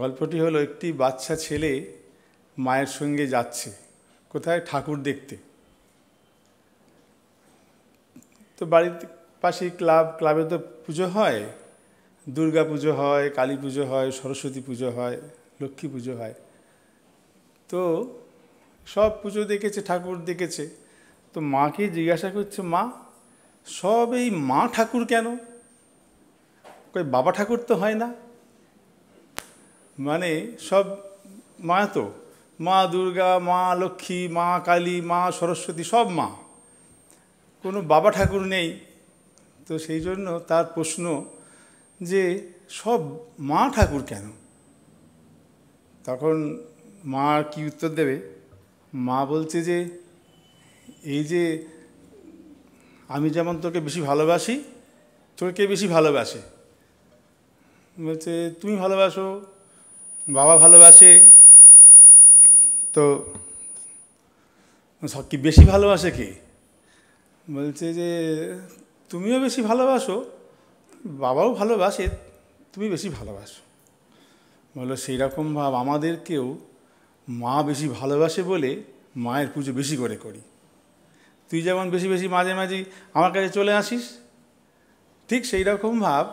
গল্পটি হলো একটি বাচ্চা ছেলে মায়ের সঙ্গে যাচ্ছে কোথায় ঠাকুর দেখতে তো বাড়ির পাশে ক্লাব ক্লাবে তো পুজো হয় দুর্গা পুজো হয় কালী পুজো হয় সরস্বতী পুজো হয় লক্ষ্মী পুজো হয় তো সব পুজো দেখেছে ঠাকুর দেখেছে তো মাকে জিজ্ঞাসা করছে মা সব এই মা ঠাকুর কেন কই বাবা ঠাকুর তো হয় না মানে সব মা তো মা দুর্গা মা লক্ষ্মী মা কালী মা সরস্বতী সব মা কোনো বাবা ঠাকুর নেই তো সেই জন্য তার প্রশ্ন যে সব মা ঠাকুর কেন তখন মা কি উত্তর দেবে মা বলছে যে এই যে আমি যেমন তোকে বেশি ভালোবাসি তোকে বেশি ভালোবাসে বলছে তুমি ভালোবাসো বাবা ভালোবাসে তো সব কি বেশি ভালোবাসে কে বলছে যে তুমিও বেশি ভালোবাসো বাবাও ভালোবাসে তুমি বেশি ভালোবাসো বলো সেই রকম ভাব আমাদেরকেও মা বেশি ভালোবাসে বলে মায়ের পুজো বেশি করে করি তুই যেমন বেশি বেশি মাঝে মাঝে আমার কাছে চলে আসিস ঠিক সেই রকম ভাব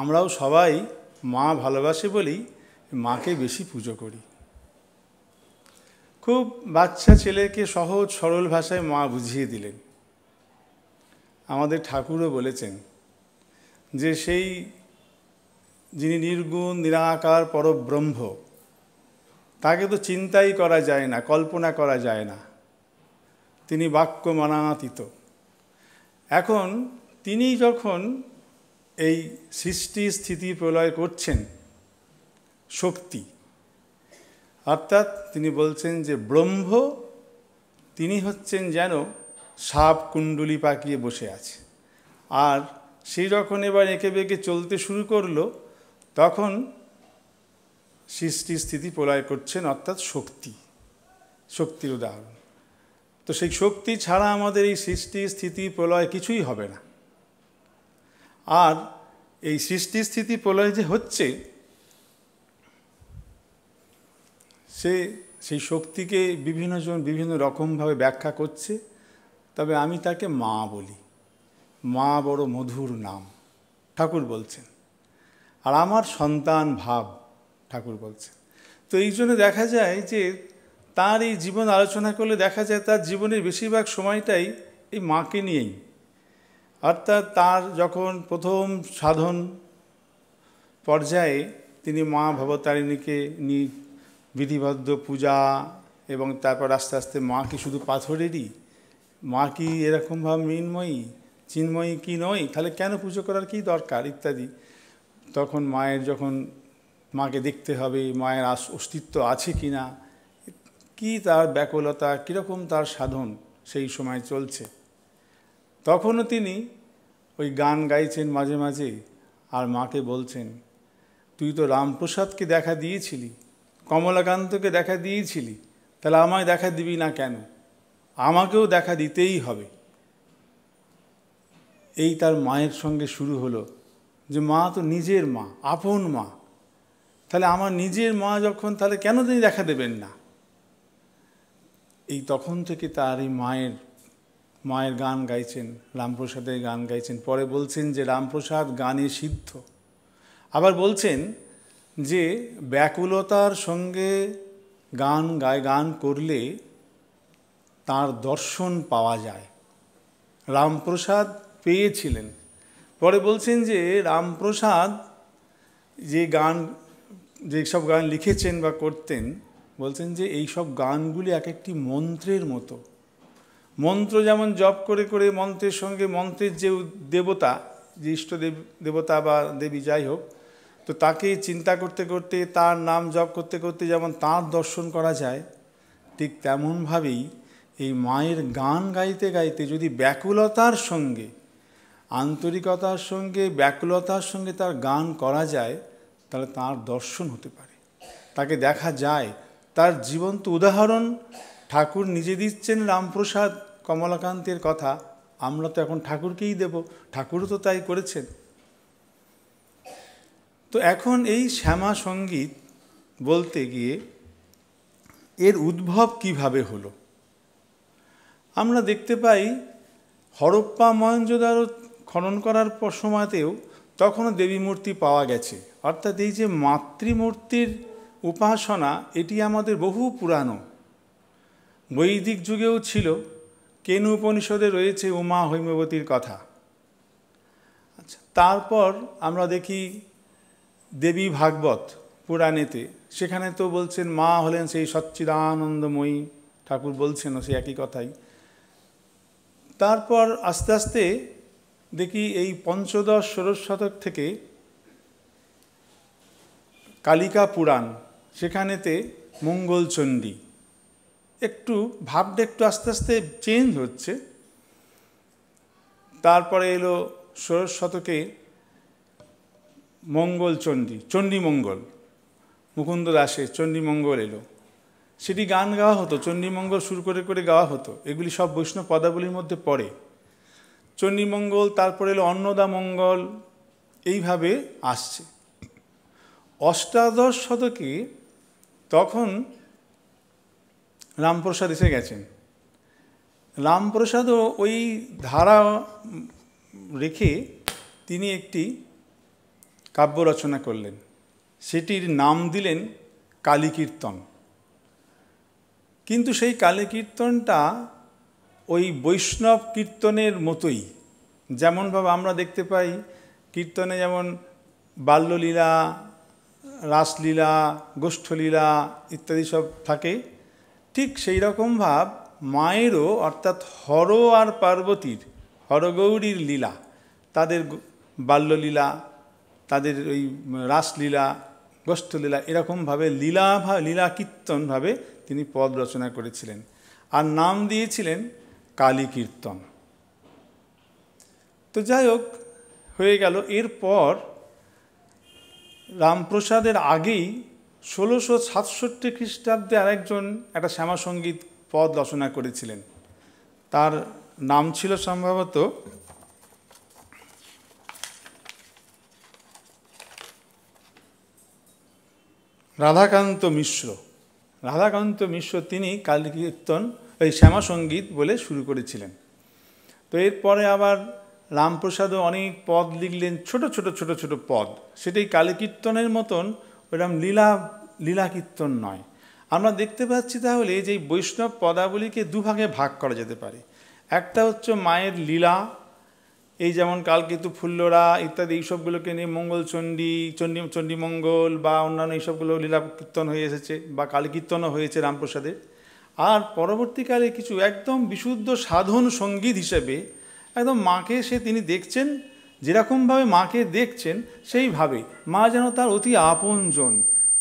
আমরাও সবাই মা ভালোবাসে বলেই মাকে বেশি পুজো করি খুব বাচ্চা ছেলেকে সহজ সরল ভাষায় মা বুঝিয়ে দিলেন আমাদের ঠাকুরও বলেছেন যে সেই যিনি নির্গুণ নিরাকার পরব্রহ্ম তাকে তো চিন্তাই করা যায় না কল্পনা করা যায় না তিনি বাক্য মানাতীত এখন তিনি যখন এই সৃষ্টি স্থিতি প্রলয় করছেন শক্তি অর্থাৎ তিনি বলছেন যে ব্রহ্ম তিনি হচ্ছেন যেন সাপ কুণ্ডুলি পাকিয়ে বসে আছে আর সেই যখন এবার এঁকে বেঁকে চলতে শুরু করলো তখন সৃষ্টির স্থিতি প্রলয় করছেন অর্থাৎ শক্তি শক্তির উদাহরণ তো সেই শক্তি ছাড়া আমাদের এই সৃষ্টি স্থিতি প্রলয় কিছুই হবে না আর এই সৃষ্টি স্থিতি প্রলয় যে হচ্ছে সে সেই শক্তিকে বিভিন্নজন বিভিন্ন রকমভাবে ব্যাখ্যা করছে তবে আমি তাকে মা বলি মা বড় মধুর নাম ঠাকুর বলছেন আর আমার সন্তান ভাব ঠাকুর বলছেন তো এই জন্য দেখা যায় যে তার এই জীবন আলোচনা করলে দেখা যায় তার জীবনের বেশিরভাগ সময়টাই এই মাকে নিয়েই অর্থাৎ তার যখন প্রথম সাধন পর্যায়ে তিনি মা ভবতারিণীকে নিয়ে বিধিবদ্ধ পূজা এবং তারপর আস্তে আস্তে মা কি শুধু পাথরেরই মা কি এরকমভাবে মৃন্ময়ী চিন্ময়ী কি নয় তাহলে কেন পুজো করার কি দরকার ইত্যাদি তখন মায়ের যখন মাকে দেখতে হবে মায়ের অস্তিত্ব আছে কি না কি তার ব্যাকুলতা কীরকম তার সাধন সেই সময় চলছে তখনও তিনি ওই গান গাইছেন মাঝে মাঝে আর মাকে বলছেন তুই তো রামপ্রসাদকে দেখা দিয়েছিলি কমলাকান্তকে দেখা দিয়েছিলি তাহলে আমায় দেখা দিবি না কেন আমাকেও দেখা দিতেই হবে এই তার মায়ের সঙ্গে শুরু হলো যে মা তো নিজের মা আপন মা তাহলে আমার নিজের মা যখন তাহলে কেন তিনি দেখা দেবেন না এই তখন থেকে তার এই মায়ের মায়ের গান গাইছেন রামপ্রসাদের গান গাইছেন পরে বলছেন যে রামপ্রসাদ গানে সিদ্ধ আবার বলছেন যে ব্যাকুলতার সঙ্গে গান গায় গান করলে তার দর্শন পাওয়া যায় রামপ্রসাদ পেয়েছিলেন পরে বলছেন যে রামপ্রসাদ যে গান যেসব গান লিখেছেন বা করতেন বলছেন যে এই সব গানগুলি এক একটি মন্ত্রের মতো মন্ত্র যেমন জপ করে করে মন্ত্রের সঙ্গে মন্ত্রের যে দেবতা যে ইষ্ট দেবতা বা দেবী যাই হোক তো তাকে চিন্তা করতে করতে তার নাম জপ করতে করতে যেমন তার দর্শন করা যায় ঠিক তেমনভাবেই এই মায়ের গান গাইতে গাইতে যদি ব্যাকুলতার সঙ্গে আন্তরিকতার সঙ্গে ব্যাকুলতার সঙ্গে তার গান করা যায় তাহলে তার দর্শন হতে পারে তাকে দেখা যায় তার জীবন্ত উদাহরণ ঠাকুর নিজে দিচ্ছেন রামপ্রসাদ কমলাকান্তের কথা আমরা তো এখন ঠাকুরকেই দেব ঠাকুরও তো তাই করেছেন তো এখন এই শ্যামা সঙ্গীত বলতে গিয়ে এর উদ্ভব কিভাবে হলো আমরা দেখতে পাই হরপ্পা মহেঞ্জোদারো খনন করার পর সময়তেও তখনও দেবী মূর্তি পাওয়া গেছে অর্থাৎ এই যে মাতৃমূর্তির উপাসনা এটি আমাদের বহু পুরানো বৈদিক যুগেও ছিল কেন উপনিষদে রয়েছে উমা হৈমবতীর কথা আচ্ছা তারপর আমরা দেখি দেবী ভাগবত পুরাণেতে সেখানে তো বলছেন মা হলেন সেই সচ্চিদানন্দময়ী ঠাকুর বলছেন সেই একই কথাই তারপর আস্তে আস্তে দেখি এই পঞ্চদশ ষোড়শ শতক থেকে কালিকা পুরাণ সেখানেতে মঙ্গলচণ্ডী একটু ভাবটা একটু আস্তে আস্তে চেঞ্জ হচ্ছে তারপরে এলো ষোড়শ শতকে মঙ্গল চণ্ডী চণ্ডীমঙ্গল মুকুন্দ দাসে চণ্ডীমঙ্গল এলো সেটি গান গাওয়া হতো চণ্ডীমঙ্গল সুর করে করে গাওয়া হতো এগুলি সব বৈষ্ণব পদাবলীর মধ্যে পড়ে চণ্ডীমঙ্গল তারপরে এলো অন্নদা মঙ্গল এইভাবে আসছে অষ্টাদশ শতকে তখন রামপ্রসাদ এসে গেছেন রামপ্রসাদও ওই ধারা রেখে তিনি একটি কাব্য রচনা করলেন সেটির নাম দিলেন কালীকীর্তন কিন্তু সেই কালীকীর্তনটা ওই বৈষ্ণব কীর্তনের মতোই যেমনভাবে আমরা দেখতে পাই কীর্তনে যেমন বাল্যলীলা রাসলীলা গোষ্ঠলীলা ইত্যাদি সব থাকে ঠিক সেই রকম ভাব মায়েরও অর্থাৎ হর আর পার্বতীর হরগৌরীর লীলা তাদের বাল্যলীলা তাদের ওই রাসলীলা গোষ্ঠলীলা এরকমভাবে লীলা লীলা কীর্তনভাবে তিনি পদ রচনা করেছিলেন আর নাম দিয়েছিলেন কালী কীর্তন তো যাই হোক হয়ে গেল এরপর রামপ্রসাদের আগেই ষোলোশো সাতষট্টি খ্রিস্টাব্দে আরেকজন একটা শ্যামাসঙ্গীত পদ রচনা করেছিলেন তার নাম ছিল সম্ভবত রাধাকান্ত মিশ্র রাধাকান্ত মিশ্র তিনি কালীকীর্তন ওই শ্যামাসঙ্গীত বলে শুরু করেছিলেন তো এরপরে আবার রামপ্রসাদও অনেক পদ লিখলেন ছোট ছোট ছোট ছোট পদ সেটাই কালীকীর্তনের মতন ওইরকম লীলা লীলা কীর্তন নয় আমরা দেখতে পাচ্ছি তাহলে যে বৈষ্ণব পদাবলীকে দুভাগে ভাগ করা যেতে পারে একটা হচ্ছে মায়ের লীলা এই যেমন কালকেতু ফুল্লরা ইত্যাদি এইসবগুলোকে নিয়ে মঙ্গল চণ্ডী চণ্ডী চণ্ডীমঙ্গল বা অন্যান্য এইসবগুলো লীলা কীর্তন হয়ে এসেছে বা কালী কীর্তনও হয়েছে রামপ্রসাদে আর পরবর্তীকালে কিছু একদম বিশুদ্ধ সাধন সঙ্গীত হিসেবে একদম মাকে সে তিনি দেখছেন যেরকমভাবে মাকে দেখছেন সেইভাবে মা যেন তার অতি আপনজন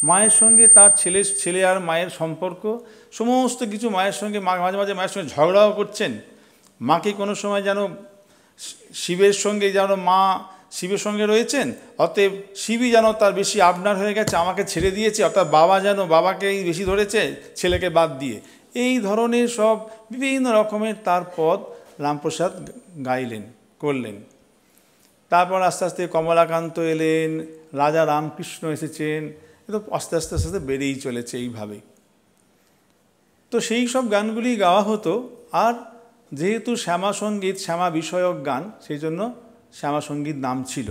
মায়ের সঙ্গে তার ছেলে ছেলে আর মায়ের সম্পর্ক সমস্ত কিছু মায়ের সঙ্গে মাঝে মাঝে মায়ের সঙ্গে ঝগড়াও করছেন মাকে কোনো সময় যেন শিবের সঙ্গে যেন মা শিবের সঙ্গে রয়েছেন অতএব শিবই যেন তার বেশি আপনার হয়ে গেছে আমাকে ছেড়ে দিয়েছে অর্থাৎ বাবা যেন বাবাকেই বেশি ধরেছে ছেলেকে বাদ দিয়ে এই ধরনের সব বিভিন্ন রকমের তার পদ রামপ্রসাদ গাইলেন করলেন তারপর আস্তে আস্তে কমলাকান্ত এলেন রাজা রামকৃষ্ণ এসেছেন তো আস্তে আস্তে আস্তে আস্তে বেড়েই চলেছে এইভাবে তো সেই সব গানগুলি গাওয়া হতো আর যেহেতু শ্যামা সঙ্গীত শ্যামা বিষয়ক গান সেই জন্য শ্যামা সঙ্গীত নাম ছিল